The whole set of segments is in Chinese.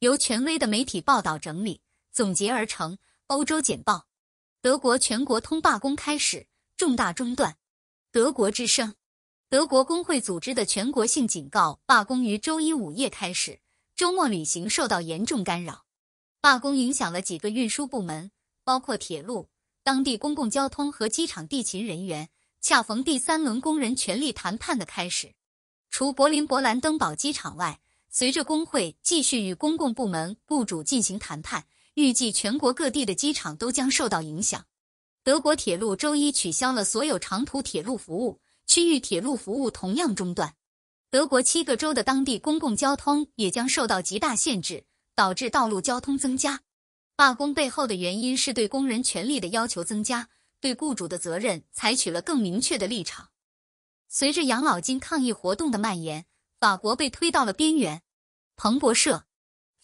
由权威的媒体报道整理总结而成《欧洲简报》：德国全国通罢工开始，重大中断。德国之声：德国工会组织的全国性警告罢工于周一午夜开始，周末旅行受到严重干扰。罢工影响了几个运输部门，包括铁路、当地公共交通和机场地勤人员。恰逢第三轮工人权力谈判的开始，除柏林勃兰登堡机场外。随着工会继续与公共部门雇主进行谈判，预计全国各地的机场都将受到影响。德国铁路周一取消了所有长途铁路服务，区域铁路服务同样中断。德国七个州的当地公共交通也将受到极大限制，导致道路交通增加。罢工背后的原因是对工人权利的要求增加，对雇主的责任采取了更明确的立场。随着养老金抗议活动的蔓延，法国被推到了边缘。彭博社，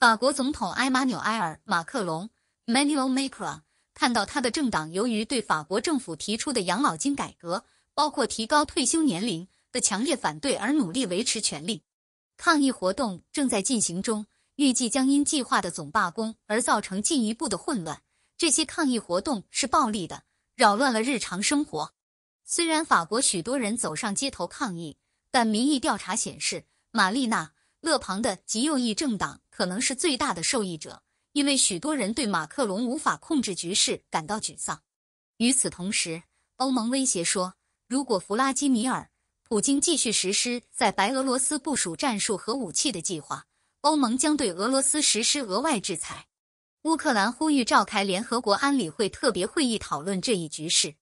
法国总统埃马纽埃尔·马克龙 e m a n u e l Macron） 看到他的政党由于对法国政府提出的养老金改革，包括提高退休年龄的强烈反对而努力维持权力。抗议活动正在进行中，预计将因计划的总罢工而造成进一步的混乱。这些抗议活动是暴力的，扰乱了日常生活。虽然法国许多人走上街头抗议，但民意调查显示，玛丽娜。勒庞的极右翼政党可能是最大的受益者，因为许多人对马克龙无法控制局势感到沮丧。与此同时，欧盟威胁说，如果弗拉基米尔·普京继续实施在白俄罗斯部署战术核武器的计划，欧盟将对俄罗斯实施额外制裁。乌克兰呼吁召开联合国安理会特别会议讨论这一局势。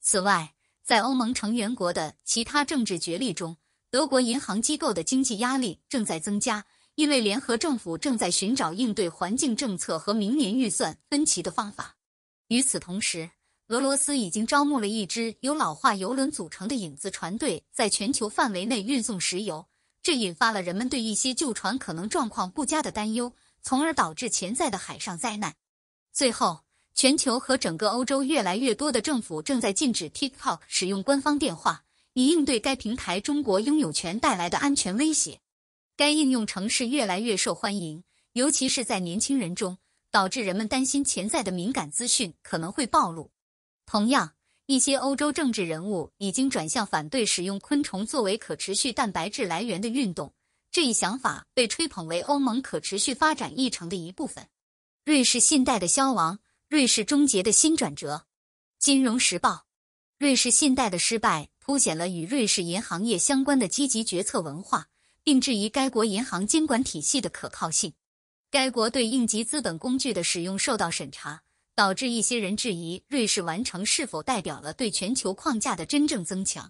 此外，在欧盟成员国的其他政治决力中。德国银行机构的经济压力正在增加，因为联合政府正在寻找应对环境政策和明年预算分歧的方法。与此同时，俄罗斯已经招募了一支由老化油轮组成的影子船队，在全球范围内运送石油，这引发了人们对一些旧船可能状况不佳的担忧，从而导致潜在的海上灾难。最后，全球和整个欧洲越来越多的政府正在禁止 TikTok 使用官方电话。以应对该平台中国拥有权带来的安全威胁。该应用程式越来越受欢迎，尤其是在年轻人中，导致人们担心潜在的敏感资讯可能会暴露。同样，一些欧洲政治人物已经转向反对使用昆虫作为可持续蛋白质来源的运动。这一想法被吹捧为欧盟可持续发展议程的一部分。瑞士信贷的消亡，瑞士终结的新转折。《金融时报》：瑞士信贷的失败。凸显了与瑞士银行业相关的积极决策文化，并质疑该国银行监管体系的可靠性。该国对应急资本工具的使用受到审查，导致一些人质疑瑞士完成是否代表了对全球框架的真正增强。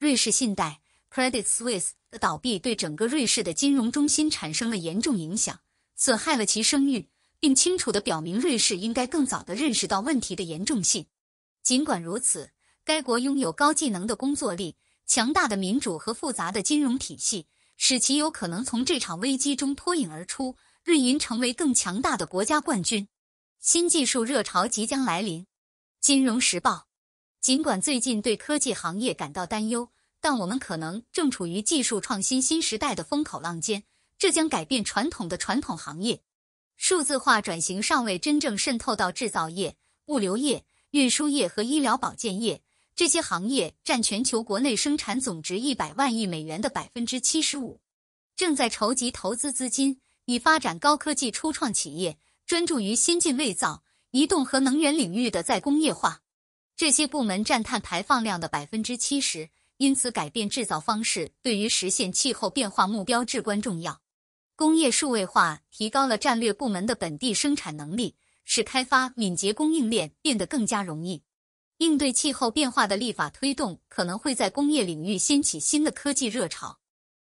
瑞士信贷 （Credit Suisse） 的倒闭对整个瑞士的金融中心产生了严重影响，损害了其声誉，并清楚地表明瑞士应该更早地认识到问题的严重性。尽管如此，该国拥有高技能的工作力、强大的民主和复杂的金融体系，使其有可能从这场危机中脱颖而出，瑞银成为更强大的国家冠军。新技术热潮即将来临，《金融时报》尽管最近对科技行业感到担忧，但我们可能正处于技术创新新时代的风口浪尖，这将改变传统的传统行业。数字化转型尚未真正渗透到制造业、物流业、运输业和医疗保健业。这些行业占全球国内生产总值一百万亿美元的百分之七十五，正在筹集投资资金以发展高科技初创企业，专注于先进制造、移动和能源领域的再工业化。这些部门占碳排放量的百分之七十，因此改变制造方式对于实现气候变化目标至关重要。工业数位化提高了战略部门的本地生产能力，使开发敏捷供应链变得更加容易。应对气候变化的立法推动可能会在工业领域掀起新的科技热潮。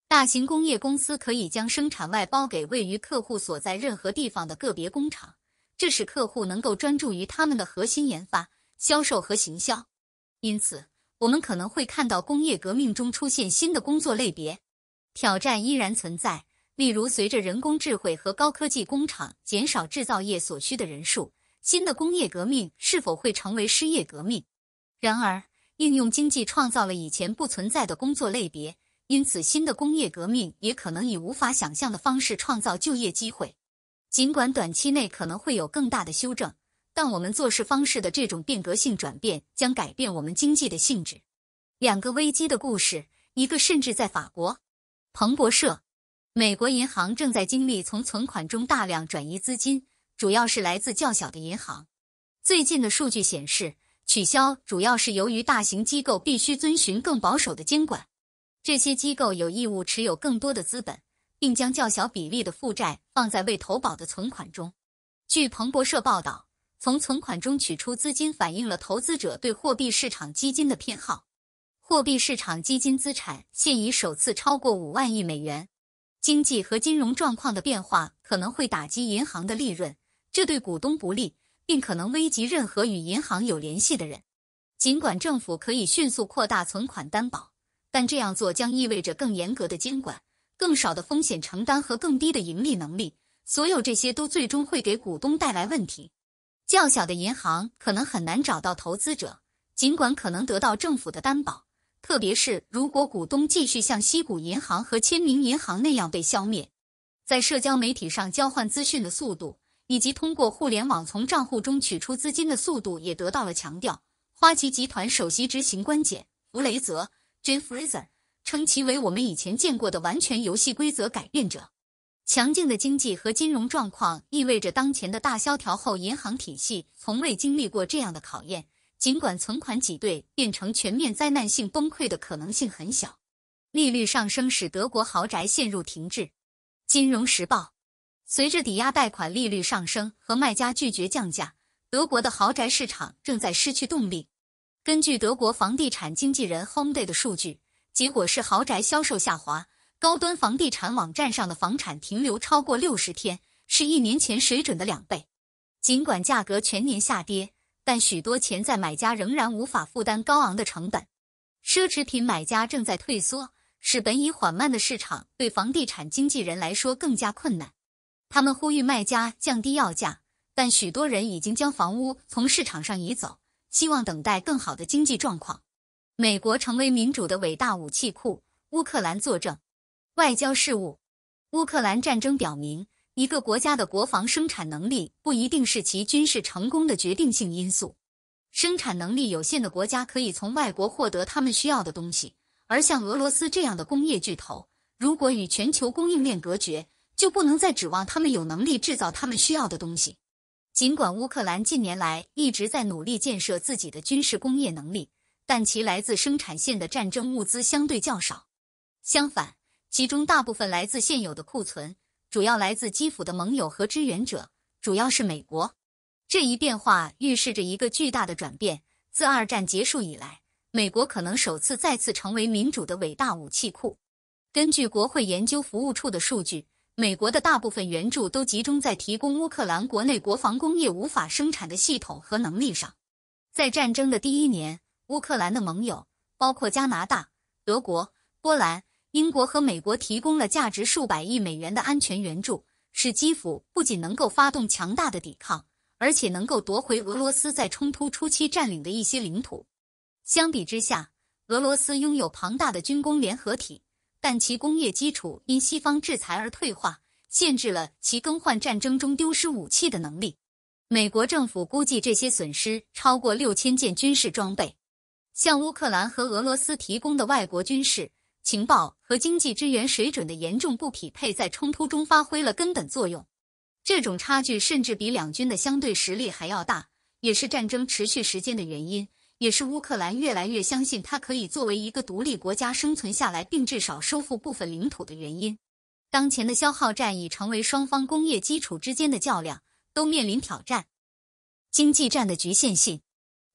大型工业公司可以将生产外包给位于客户所在任何地方的个别工厂，这使客户能够专注于他们的核心研发、销售和行销。因此，我们可能会看到工业革命中出现新的工作类别。挑战依然存在，例如随着人工智慧和高科技工厂减少制造业所需的人数。新的工业革命是否会成为失业革命？然而，应用经济创造了以前不存在的工作类别，因此新的工业革命也可能以无法想象的方式创造就业机会。尽管短期内可能会有更大的修正，但我们做事方式的这种变革性转变将改变我们经济的性质。两个危机的故事，一个甚至在法国。彭博社，美国银行正在经历从存款中大量转移资金。主要是来自较小的银行。最近的数据显示，取消主要是由于大型机构必须遵循更保守的监管。这些机构有义务持有更多的资本，并将较小比例的负债放在未投保的存款中。据彭博社报道，从存款中取出资金反映了投资者对货币市场基金的偏好。货币市场基金资产现已首次超过五万亿美元。经济和金融状况的变化可能会打击银行的利润。这对股东不利，并可能危及任何与银行有联系的人。尽管政府可以迅速扩大存款担保，但这样做将意味着更严格的监管、更少的风险承担和更低的盈利能力。所有这些都最终会给股东带来问题。较小的银行可能很难找到投资者，尽管可能得到政府的担保，特别是如果股东继续像西谷银行和签名银行那样被消灭。在社交媒体上交换资讯的速度。以及通过互联网从账户中取出资金的速度也得到了强调。花旗集团首席执行官简·弗雷泽 j i f Fraser） 称其为我们以前见过的完全游戏规则改变者。强劲的经济和金融状况意味着当前的大萧条后银行体系从未经历过这样的考验，尽管存款挤兑变成全面灾难性崩溃的可能性很小。利率上升使德国豪宅陷入停滞。《金融时报》。随着抵押贷款利率上升和卖家拒绝降价，德国的豪宅市场正在失去动力。根据德国房地产经纪人 h m n d a y 的数据，结果是豪宅销售下滑，高端房地产网站上的房产停留超过六十天，是一年前水准的两倍。尽管价格全年下跌，但许多潜在买家仍然无法负担高昂的成本。奢侈品买家正在退缩，使本已缓慢的市场对房地产经纪人来说更加困难。他们呼吁卖家降低要价，但许多人已经将房屋从市场上移走，希望等待更好的经济状况。美国成为民主的伟大武器库，乌克兰作证。外交事务：乌克兰战争表明，一个国家的国防生产能力不一定是其军事成功的决定性因素。生产能力有限的国家可以从外国获得他们需要的东西，而像俄罗斯这样的工业巨头，如果与全球供应链隔绝。就不能再指望他们有能力制造他们需要的东西。尽管乌克兰近年来一直在努力建设自己的军事工业能力，但其来自生产线的战争物资相对较少。相反，其中大部分来自现有的库存，主要来自基辅的盟友和支援者，主要是美国。这一变化预示着一个巨大的转变。自二战结束以来，美国可能首次再次成为民主的伟大武器库。根据国会研究服务处的数据。美国的大部分援助都集中在提供乌克兰国内国防工业无法生产的系统和能力上。在战争的第一年，乌克兰的盟友，包括加拿大、德国、波兰、英国和美国，提供了价值数百亿美元的安全援助，使基辅不仅能够发动强大的抵抗，而且能够夺回俄罗斯在冲突初期占领的一些领土。相比之下，俄罗斯拥有庞大的军工联合体。但其工业基础因西方制裁而退化，限制了其更换战争中丢失武器的能力。美国政府估计，这些损失超过六千件军事装备。向乌克兰和俄罗斯提供的外国军事、情报和经济支援水准的严重不匹配，在冲突中发挥了根本作用。这种差距甚至比两军的相对实力还要大，也是战争持续时间的原因。也是乌克兰越来越相信它可以作为一个独立国家生存下来，并至少收复部分领土的原因。当前的消耗战已成为双方工业基础之间的较量，都面临挑战。经济战的局限性，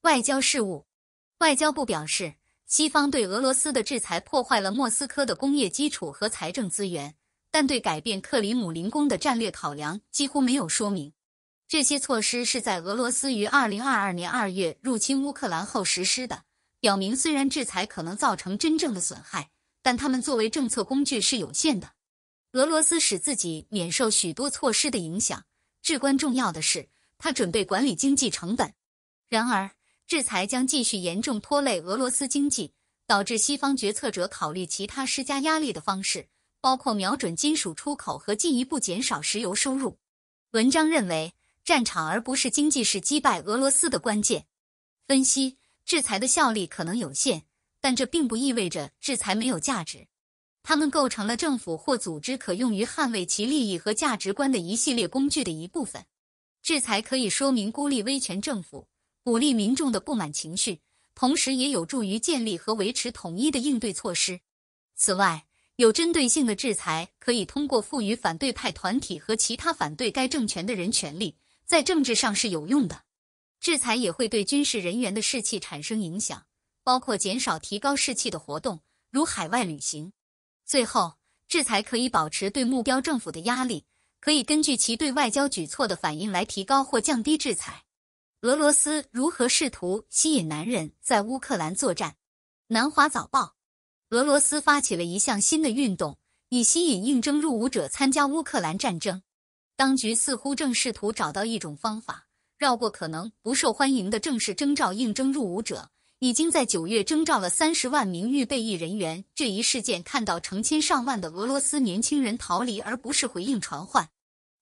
外交事务。外交部表示，西方对俄罗斯的制裁破坏了莫斯科的工业基础和财政资源，但对改变克里姆林宫的战略考量几乎没有说明。这些措施是在俄罗斯于二零二二年二月入侵乌克兰后实施的，表明虽然制裁可能造成真正的损害，但他们作为政策工具是有限的。俄罗斯使自己免受许多措施的影响，至关重要的是，他准备管理经济成本。然而，制裁将继续严重拖累俄罗斯经济，导致西方决策者考虑其他施加压力的方式，包括瞄准金属出口和进一步减少石油收入。文章认为。战场而不是经济是击败俄罗斯的关键。分析制裁的效力可能有限，但这并不意味着制裁没有价值。它们构成了政府或组织可用于捍卫其利益和价值观的一系列工具的一部分。制裁可以说明孤立威权政府、鼓励民众的不满情绪，同时也有助于建立和维持统一的应对措施。此外，有针对性的制裁可以通过赋予反对派团体和其他反对该政权的人权利。在政治上是有用的，制裁也会对军事人员的士气产生影响，包括减少提高士气的活动，如海外旅行。最后，制裁可以保持对目标政府的压力，可以根据其对外交举措的反应来提高或降低制裁。俄罗斯如何试图吸引男人在乌克兰作战？南华早报：俄罗斯发起了一项新的运动，以吸引应征入伍者参加乌克兰战争。当局似乎正试图找到一种方法，绕过可能不受欢迎的正式征召。应征入伍者已经在九月征召了三十万名预备役人员。这一事件看到成千上万的俄罗斯年轻人逃离，而不是回应传唤。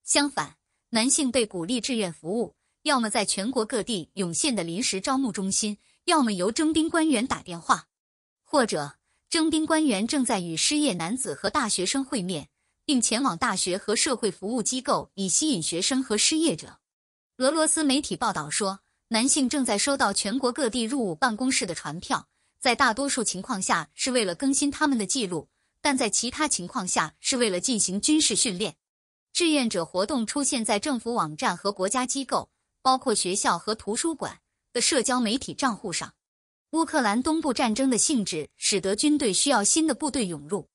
相反，男性被鼓励志愿服务，要么在全国各地涌现的临时招募中心，要么由征兵官员打电话，或者征兵官员正在与失业男子和大学生会面。并前往大学和社会服务机构以吸引学生和失业者。俄罗斯媒体报道说，男性正在收到全国各地入伍办公室的传票，在大多数情况下是为了更新他们的记录，但在其他情况下是为了进行军事训练。志愿者活动出现在政府网站和国家机构，包括学校和图书馆的社交媒体账户上。乌克兰东部战争的性质使得军队需要新的部队涌入。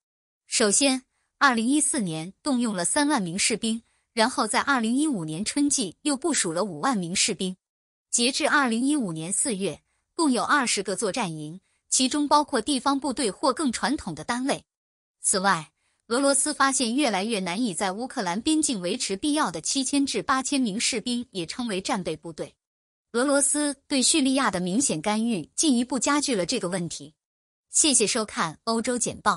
首先。二零一四年动用了三万名士兵，然后在二零一五年春季又部署了五万名士兵。截至二零一五年四月，共有二十个作战营，其中包括地方部队或更传统的单位。此外，俄罗斯发现越来越难以在乌克兰边境维持必要的七千至八千名士兵，也称为战备部队。俄罗斯对叙利亚的明显干预进一步加剧了这个问题。谢谢收看《欧洲简报》。